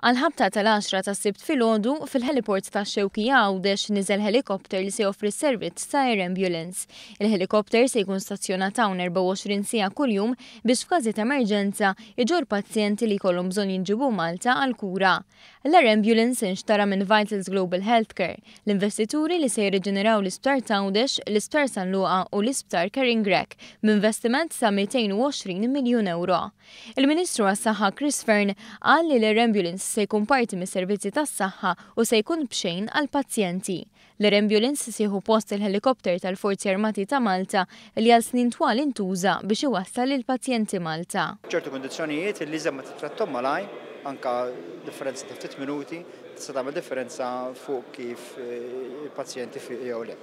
Għal-ħabta tal-10 ta' sibt fil-ħodu fil-heliport ta' xewki għawdex nizel helikopter li se joffri servizz ta' Air Ambulance. Il-helikopter se jkun stazzjonat hawn 24 sija kuljum biex f'każi ta' emerġenza iġor pazjenti li kollhom bżonn jinġibu Malta għal kura. L-Air Ambulance inxtara minn Vitals Global Healthcare, l-investituri li se jirriġeneraw l-isptar Tawdex, l-isptar San Luqa u l-isptar Keringrek b'investiment sa' 220 miljun euro. Il-Ministru għas-Saħħa Chris Fern qal li l-Air Ambulance se jkun parti mis servizzi tas-saħħa u se jkun bxejn għal pazjenti. L-Rembulance sieħu post il-helikopter tal-Forzi Armati ta' Malta li għal snin twal intuża biex iwassal il-pazjenti Malta. ċertu kondizjonijiet li ma titrattom malaj, anka differenza ta' ftit minuti, tista' tagħmel differenza fuq kif eh, il-pazjenti jew le.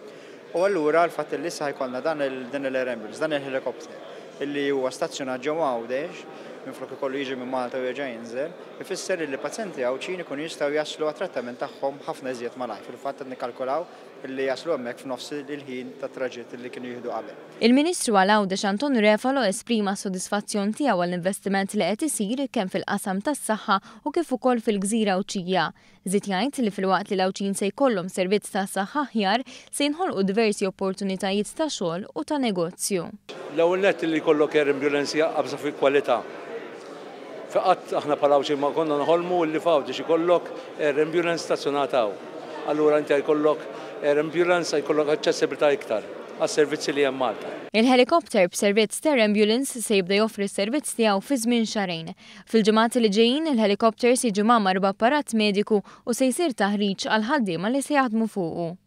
U allura l-fatt li sa jkollna dan il-rembulance, dan il-helikopter, illi huwa stazzjonat ġew Għawdex, minn flok ikollu jiġi minn Malta u jerġa' jinżel, ifisser li pazjenti għawċin kun jistaw jaslu għat-trattament tagħhom ħafna iżjed malaj. Fil-fatt qed nikkalkulaw illi jaslu hemmhekk f'nofs il-ħin ta' traġett li kienu jieħdu qabel. Il-Ministru għal-Għawdex Anton Refalo esprima sodisfazzjon tiegħu għall-investiment li qed isir kemm fil-qasam tas-saħħa u kif ukoll fil-gżira Awċija. Żid jgħid li fil-waqt li l-Awċin se jkollhom servizz ta' saħħa ħjar se jinħolqu diversi opportunitajiet ta' xogħol u ta' negozju. L-ewwel nett li jkollok air ambulance jaqabsa fi kwalità Faqqat aħna paraw xi ma konna nħolmu li fawġi xi kollok r-ambulance stazzjonataw. Allura inti jkollok r-ambulance jkollok aċċessibilità iktar għas-servizzi li hemm Malta. Il-helikopter b'servizz ter ambulance se jibda joffri s-servizz tiegħu fi żmien xarejn. fil ġemat li ġejjin il-helikopter si jiġi ma' marba mediku u se jsir taħriġ għal ħaddiema li se jaħdmu fuqu.